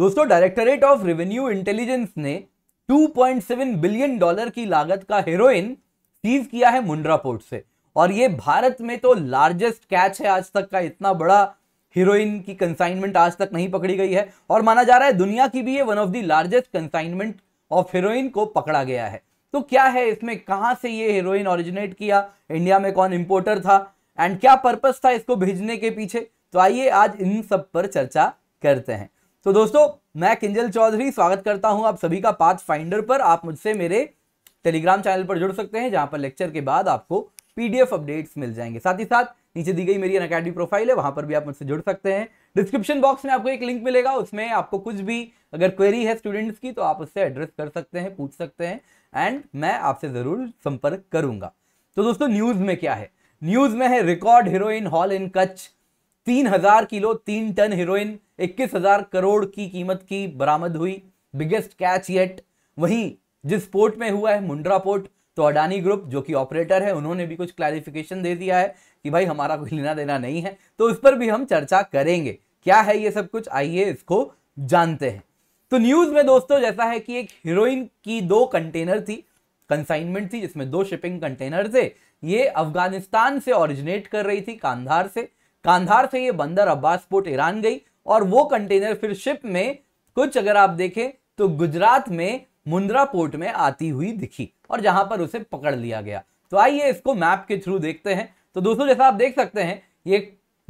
दोस्तों directorate of revenue intelligence ने 2.7 billion dollar की लागत का हेरोइन सीज किया है मुंड्रा पोर्ट से और ये भारत में तो लार्जेस्ट कैच है आज तक का इतना बड़ा हीरोइन की कंसाइनमेंट आज तक नहीं पकड़ी गई है और माना जा रहा है दुनिया की भी ये one of the largest consignment of heroin को पकड़ा गया है तो क्या है इसमें कहाँ से ये हीरोइन ओरिजिनेट किया इंडिया में कौन इम्पोर्टर था एंड क्या पर्पस था इसको भेजने के पीछे तो आइए आज इन सब पर चर्चा करते हैं तो दोस्तों मैं किंजल चौधरी स्वागत करता हूं आप सभी का पाथ फाइंडर पर आप मुझसे मेरे टेलीग्राम चैनल पर जुड़ सकते हैं जहां पर लेक्चर के बाद आपको पीडीएफ अपडेट्स मिल जाएंगे साथ ही साथ नीचे दी गई मेरी अन अकेडमी प्रोफाइल है वहां पर भी आप मुझसे जुड़ सकते हैं डिस्क्रिप्शन बॉक्स में आपको एक लिंक मिलेगा उसमें आपको कुछ भी अगर क्वेरी है स्टूडेंट्स की तो आप उससे एड्रेस कर सकते हैं पूछ सकते हैं एंड मैं आपसे ज़रूर संपर्क करूंगा तो दोस्तों न्यूज़ में क्या है न्यूज़ में है record heroin haul in Kutch तीन हजार किलो तीन टन हीरोइन इक्कीस हजार करोड़ की कीमत की बरामद हुई बिगेस्ट कैच येट वहीं जिस पोर्ट में हुआ है मुंड्रा पोर्ट तो अडानी ग्रुप जो कि ऑपरेटर है उन्होंने भी कुछ क्लैरिफिकेशन दे दिया है कि भाई हमारा कोई लेना देना नहीं है तो उस पर भी हम चर्चा करेंगे क्या है ये सब कुछ आइए इसको जानते हैं तो न्यूज में दोस्तों जैसा है कि एक हीरोइन की दो कंटेनर थी कंसाइनमेंट थी जिसमें दो शिपिंग कंटेनर थे ये अफगानिस्तान से ऑरिजिनेट कर रही थी कांधार से कांधार से ये बंदर अब्बास पोर्ट ईरान गई और वो कंटेनर फिर शिप में कुछ अगर आप देखें तो गुजरात में मुंद्रा पोर्ट में आती हुई दिखी और जहां पर उसे पकड़ लिया गया तो आइए इसको मैप के थ्रू देखते हैं तो दोस्तों जैसा आप देख सकते हैं ये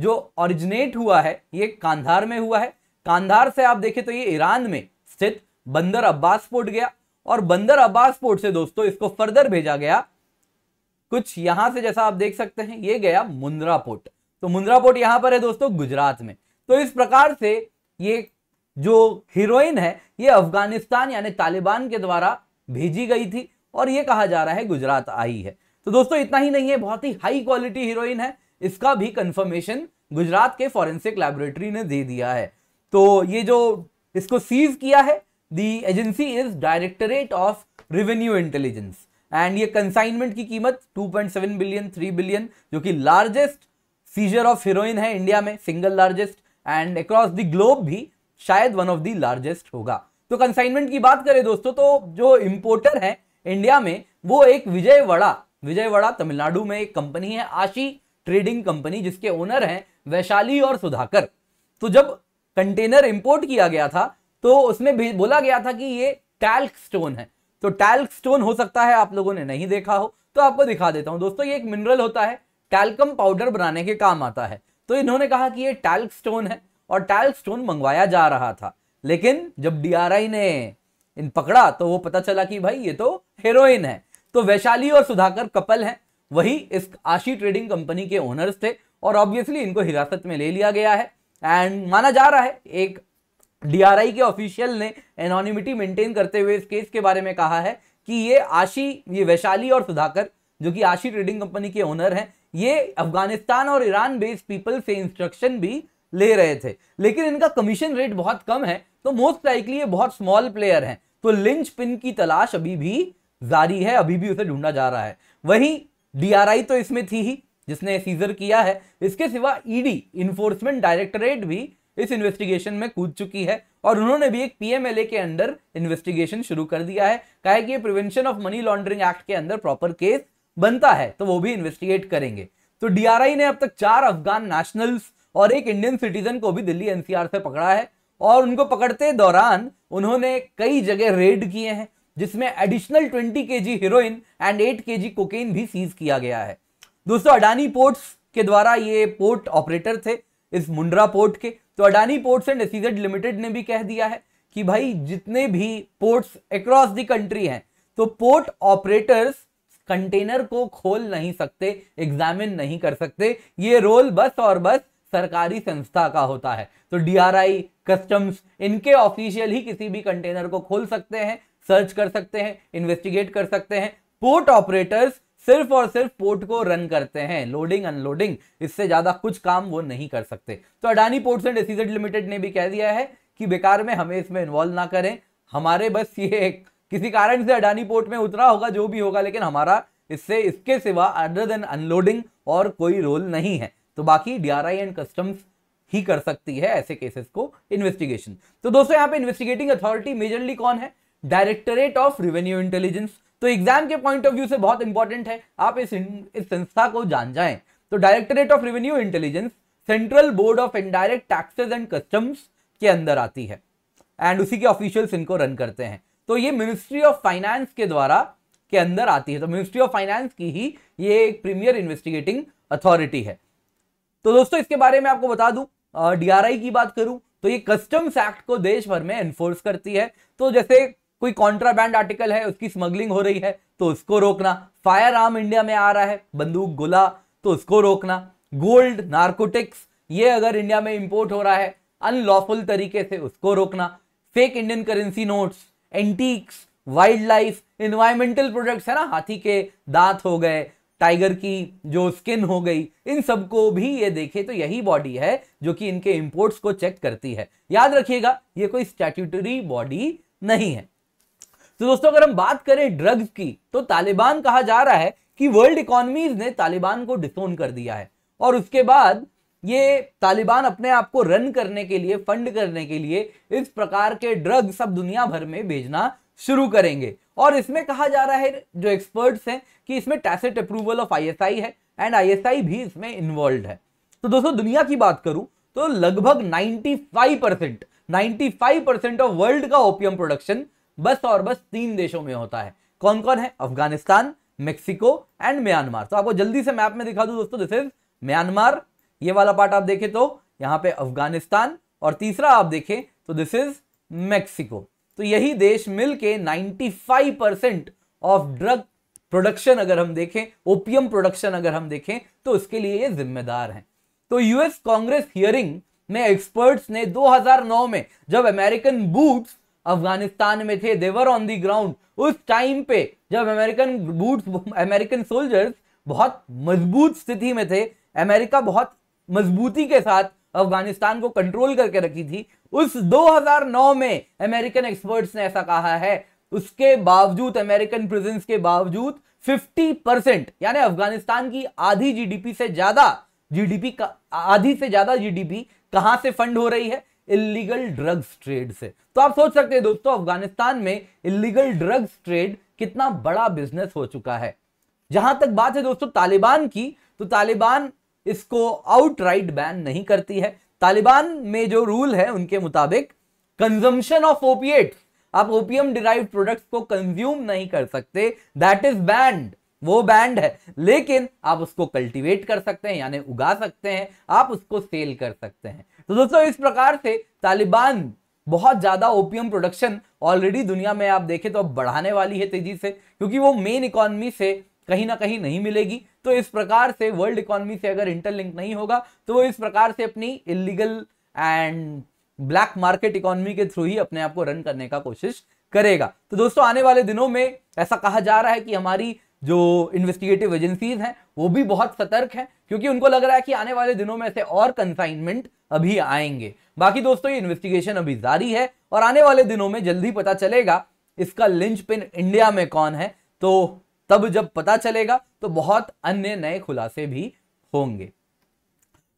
जो ऑरिजिनेट हुआ है ये कांधार में हुआ है कांधार से आप देखें तो ये ईरान में स्थित बंदर अब्बास पोर्ट गया और बंदर अब्बास पोर्ट से दोस्तों इसको फर्दर भेजा गया कुछ यहां से जैसा आप देख सकते हैं ये गया मुंद्रा पोर्ट तो मुंद्रा पोर्ट यहां पर है दोस्तों गुजरात में तो इस प्रकार से ये जो हीरोइन है ये अफगानिस्तान यानी तालिबान के द्वारा भेजी गई थी और ये कहा जा रहा है गुजरात आई है तो दोस्तों इतना ही नहीं है बहुत ही हाई क्वालिटी हीरोइन है इसका भी कंफर्मेशन गुजरात के फॉरेंसिक लेबोरेटरी ने दे दिया है तो ये जो इसको सीज किया है the agency is directorate of revenue intelligence and ये कंसाइनमेंट की कीमत 2.7 बिलियन 3 बिलियन जो कि लार्जेस्ट सीजर ऑफ हीरोइन है इंडिया में single largest and across the globe भी शायद वन ऑफ द लार्जेस्ट होगा तो कंसाइनमेंट की बात करें दोस्तों तो जो इम्पोर्टर है इंडिया में वो एक विजयवाड़ा विजयवाड़ा तमिलनाडु में एक कंपनी है आशी ट्रेडिंग कंपनी जिसके ओनर हैं वैशाली और सुधाकर तो जब कंटेनर इंपोर्ट किया गया था तो उसमें बोला गया था कि ये टैल्क स्टोन है तो टैल्क स्टोन हो सकता है आप लोगों ने नहीं देखा हो तो आपको दिखा देता हूं दोस्तों ये एक मिनरल होता है टैल्कम पाउडर बनाने के काम आता है तो इन्होंने कहा कि ये टैल्क स्टोन है और टैल्क स्टोन मंगवाया जा रहा था लेकिन जब डीआरआई ने इन पकड़ा तो वो पता चला कि भाई ये तो हेरोइन है तो वैशाली और सुधाकर कपल हैं वही इस आशी ट्रेडिंग कंपनी के ओनर्स थे और ऑब्वियसली इनको हिरासत में ले लिया गया है एंड माना जा रहा है एक डीआरआई के ऑफिशियल ने एनोनिमिटी मेंटेन करते हुए इस केस के बारे में कहा है कि ये आशी ये वैशाली और सुधाकर जो कि आशी ट्रेडिंग कंपनी के ओनर हैं ये अफगानिस्तान और ईरान बेस्ड पीपल से इंस्ट्रक्शन भी ले रहे थे लेकिन इनका कमीशन रेट बहुत कम है तो मोस्ट लाइकली ये बहुत स्मॉल प्लेयर हैं तो लिंच पिन की तलाश अभी भी जारी है अभी भी उसे ढूंढा जा रहा है वही डीआरआई तो इसमें थी ही जिसने सीजर किया है इसके सिवा ईडी इन्फोर्समेंट डायरेक्टरेट भी इस इन्वेस्टिगेशन में कूद चुकी है और उन्होंने भी एक पीएमएलए के अंडर इन्वेस्टिगेशन शुरू कर दिया है कहा कि ये prevention of money laundering act के अंदर प्रॉपर केस बनता है तो वो भी इन्वेस्टिगेट करेंगे तो डीआरआई ने अब तक चार अफगान नेशनल्स और एक इंडियन सिटीजन को भी दिल्ली एनसीआर से पकड़ा है और उनको पकड़ते दौरान उन्होंने कई जगह रेड किए हैं जिसमें एडिशनल 20 के जी हीरोइन एंड 8 के जी कोकेन भी सीज किया गया है दोस्तों अडानी पोर्ट्स के द्वारा ये पोर्ट ऑपरेटर थे इस मुंड्रा पोर्ट के तो Adani ports and SEZ limited ने भी कह दिया है कि भाई जितने भी पोर्ट्स अक्रॉस दी कंट्री हैं तो पोर्ट ऑपरेटर्स कंटेनर को खोल नहीं सकते एग्जामिन नहीं कर सकते ये रोल बस और बस सरकारी संस्था का होता है तो डी कस्टम्स इनके ऑफिशियल ही किसी भी कंटेनर को खोल सकते हैं सर्च कर सकते हैं इन्वेस्टिगेट कर सकते हैं पोर्ट ऑपरेटर्स सिर्फ और सिर्फ पोर्ट को रन करते हैं लोडिंग अनलोडिंग इससे ज्यादा कुछ काम वो नहीं कर सकते तो Adani ports and SEZ limited ने भी कह दिया है कि बेकार में हमें इसमें इन्वॉल्व ना करें हमारे बस ये एक किसी कारण से अडानी पोर्ट में उतरा होगा जो भी होगा लेकिन हमारा इससे इसके सिवा अदर देन अनलोडिंग और कोई रोल नहीं है तो बाकी डीआरआई एंड कस्टम्स ही कर सकती है ऐसे केसेस को इन्वेस्टिगेशन तो दोस्तों यहाँ पे इन्वेस्टिगेटिंग अथॉरिटी मेजरली कौन है डायरेक्टरेट ऑफ रेवेन्यू इंटेलिजेंस तो एग्जाम के पॉइंट ऑफ व्यू से बहुत इंपॉर्टेंट है आप इस इस संस्था को जान जाएं तो directorate of revenue intelligence central board of indirect taxes and customs के अंदर आती है एंड उसी के ऑफिशियल्स इनको रन करते हैं तो ये मिनिस्ट्री ऑफ फाइनेंस के द्वारा के अंदर आती है तो मिनिस्ट्री ऑफ फाइनेंस की ही ये एक प्रीमियर इन्वेस्टिगेटिंग अथॉरिटी है तो दोस्तों इसके बारे में आपको बता दू डीआरआई की बात करूं तो ये कस्टम्स एक्ट को देश भर में एनफोर्स करती है तो जैसे कोई कॉन्ट्राबैंड आर्टिकल है उसकी स्मगलिंग हो रही है तो उसको रोकना फायर आर्म इंडिया में आ रहा है बंदूक गोला तो उसको रोकना गोल्ड नार्कोटिक्स ये अगर इंडिया में इंपोर्ट हो रहा है अनलॉफुल तरीके से उसको रोकना fake Indian currency notes antiques wildlife environmental products है ना हाथी के दांत हो गए टाइगर की जो स्किन हो गई इन सबको भी ये देखे तो यही बॉडी है जो कि इनके इंपोर्ट्स को चेक करती है याद रखिएगा ये कोई स्टैट्यूटरी बॉडी नहीं है तो दोस्तों अगर हम बात करें ड्रग्स की तो तालिबान कहा जा रहा है कि वर्ल्ड इकोनॉमीज ने तालिबान को डिसोन कर दिया है और उसके बाद ये तालिबान अपने आप को रन करने के लिए फंड करने के लिए इस प्रकार के ड्रग सब दुनिया भर में भेजना शुरू करेंगे और इसमें कहा जा रहा है जो एक्सपर्ट्स हैं कि इसमें टैसेट अप्रूवल ऑफ आईएसआई है एंड आईएसआई भी इसमें इन्वॉल्व है तो दोस्तों दुनिया की बात करूं तो लगभग 95 percent ninety percent of world का ओपियम प्रोडक्शन बस और बस तीन देशों में होता है कौन कौन है अफगानिस्तान मेक्सिको एंड म्यांमार तो आपको जल्दी से मैप में दिखा दूं दोस्तों दिस इज म्यांमार ये वाला पार्ट आप देखें तो यहाँ पे अफगानिस्तान और तीसरा आप देखें तो दिस इज मैक्सिको तो यही देश मिलके 95 परसेंट ऑफ ड्रग प्रोडक्शन अगर हम देखें ओपियम प्रोडक्शन अगर हम देखें तो उसके लिए ये जिम्मेदार हैं तो यूएस कांग्रेस हियरिंग में एक्सपर्ट्स ने 2009 में जब अमेरिकन बूट्स अफगानिस्तान में थे देवर ऑन दी ग्राउंड उस टाइम पे जब अमेरिकन बूट्स अमेरिकन सोल्जर्स बहुत मजबूत स्थिति में थे अमेरिका बहुत मजबूती के साथ अफगानिस्तान को कंट्रोल करके रखी थी उस 2009 में अमेरिकन एक्सपर्ट्स ने ऐसा कहा है उसके बावजूद अमेरिकन प्रेजेंस के बावजूद 50 परसेंट यानी अफगानिस्तान की आधी जीडीपी से ज्यादा जीडीपी का आधी से ज्यादा जीडीपी कहां से फंड हो रही है इलीगल ड्रग्स ट्रेड से तो आप सोच सकते हैं दोस्तों अफगानिस्तान में इलीगल ड्रग्स ट्रेड कितना बड़ा बिजनेस हो चुका है जहां तक बात है दोस्तों तालिबान की तो तालिबान इसको आउटराइट राइट बैन नहीं करती है तालिबान में जो रूल है उनके मुताबिक कंजम्पशन ऑफ ओपिएट आप ओपियम डिराइव प्रोडक्ट्स को कंज्यूम नहीं कर सकते दैट इज बैंड वो बैंड है लेकिन आप उसको कल्टीवेट कर सकते हैं यानी उगा सकते हैं आप उसको सेल कर सकते हैं तो दोस्तों इस प्रकार से तालिबान बहुत ज़्यादा ओपियम प्रोडक्शन ऑलरेडी दुनिया में आप देखें तो अब बढ़ाने वाली है तेजी से क्योंकि वो मेन इकोनॉमी से कहीं ना कहीं नहीं मिलेगी तो इस प्रकार से वर्ल्ड इकोनॉमी से अगर इंटरलिंक नहीं होगा तो वो इस प्रकार से अपनी illegal and black market economy के थ्रू ही अपने आप को रन करने का कोशिश करेगा तो दोस्तों आने वाले दिनों में ऐसा कहा जा रहा है कि हमारी जो इन्वेस्टिगेटिव एजेंसीज हैं वो भी बहुत सतर्क हैं क्योंकि उनको लग रहा है कि आने वाले दिनों में ऐसे और कंसाइनमेंट अभी आएंगे बाकी दोस्तों ये इन्वेस्टिगेशन अभी जारी है और आने वाले दिनों में जल्दी पता चलेगा इसका लिंच पिन इंडिया में कौन है तो तब जब पता चलेगा तो बहुत अन्य नए खुलासे भी होंगे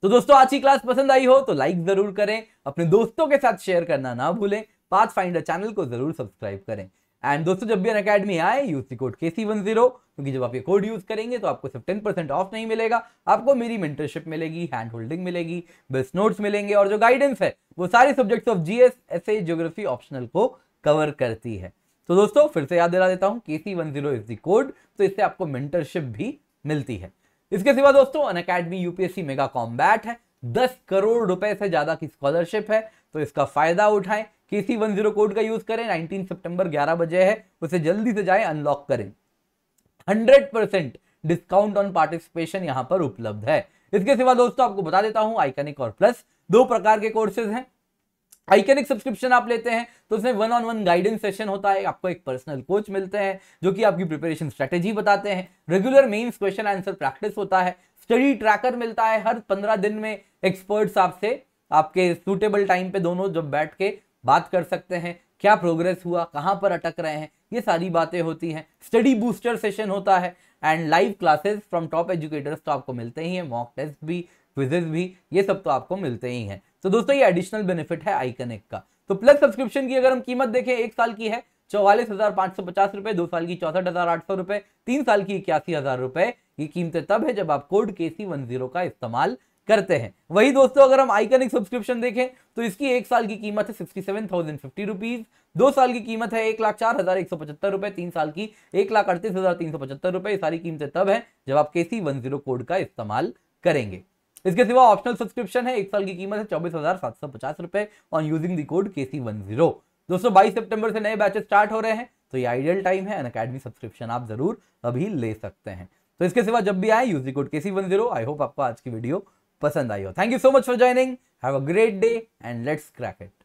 तो दोस्तों आज की क्लास पसंद आई हो तो लाइक जरूर करें अपने दोस्तों के साथ शेयर करना ना भूलें पाथ फाइंडर चैनल को जरूर सब्सक्राइब करें एंड दोस्तों जब भी अन अकेडमी आए use the code K C one zero क्योंकि जब आप ये कोड यूज करेंगे तो आपको सिर्फ टेन परसेंट ऑफ नहीं मिलेगा आपको मेरी मेंटरशिप मिलेगी हैंड होल्डिंग मिलेगी बेस्ट नोट्स मिलेंगे और जो गाइडेंस है वो सारे subjects of GS S A optional को कवर करती है तो दोस्तों फिर से याद दिला देता हूँ K C one zero is the code तो इससे आपको मेंटरशिप भी मिलती है इसके सिवा दोस्तों Unacademy UPSC mega combat है दस करोड़ रुपए से ज्यादा की स्कॉलरशिप है तो इसका फायदा उठाएं K C one zero code का यूज करें नाइनटीन सितंबर ग्यारह बजे है उसे जल्दी से जाए अनलॉक करें हंड्रेड डिस्काउंट ऑन पार्टिसिपेशन यहां पर उपलब्ध है इसके सिवा दोस्तों आपको बता देता हूं आइकनिक और प्लस दो प्रकार के कोर्सेज हैं आइकेनिक सब्सक्रिप्शन आप लेते हैं तो उसमें one on one guidance session होता है आपको एक पर्सनल कोच मिलते हैं जो कि आपकी प्रिपरेशन स्ट्रेटेजी बताते हैं regular mains question answer practice होता है स्टडी ट्रैकर मिलता है हर पंद्रह दिन में एक्सपर्ट्स आपसे आपके सूटेबल टाइम पे दोनों जब बैठ के बात कर सकते हैं क्या प्रोग्रेस हुआ कहाँ पर अटक रहे हैं ये सारी बातें होती हैं स्टडी बूस्टर सेशन होता है and live classes from top educators तो आपको मिलते ही हैं मॉक टेस्ट भी क्विजेज भी ये सब तो आपको मिलते ही हैं तो दोस्तों ये एडिशनल बेनिफिट है आई कनेक्ट का तो प्लस सब्सक्रिप्शन की अगर हम कीमत देखें एक साल की है चौवालीस हजार पांच सौ पचास रुपए दो साल की चौसठ हजार आठ सौ रुपए तीन साल की इक्यासी हजार रुपए ये कीमतें तब है जब आप code K C one zero का इस्तेमाल करते हैं वही दोस्तों अगर हम आइकनिक सब्सक्रिप्शन देखें तो इसकी एक साल की कीमत है sixty seven thousand fifty rupees दो साल की कीमत है एक लाख चार हजार एक सौ पचहत्तर रुपए तीन साल की एक लाख अड़तीस हजार तीन सौ पचहत्तर रुपए ये सारी कीमतें तब है जब आप के सी वन जीरो कोड का इस्तेमाल करेंगे इसके सिवा ऑप्शनल सब्सक्रिप्शन है एक साल की कीमत है चौबीस हजार सात सौ पचास रुपए on using the code K C one zero दोस्तों बाईस सेप्टेम्बर से नए बैचेस स्टार्ट हो रहे हैं तो ये आइडियल टाइम है अकेडमी सब्सक्रिप्शन आप जरूर अभी ले सकते हैं तो इसके सिवा जब भी आए use the code K C one zero I hope आपको आज की वीडियो पसंद आई हो thank you so much for joining have a great day and let's crack it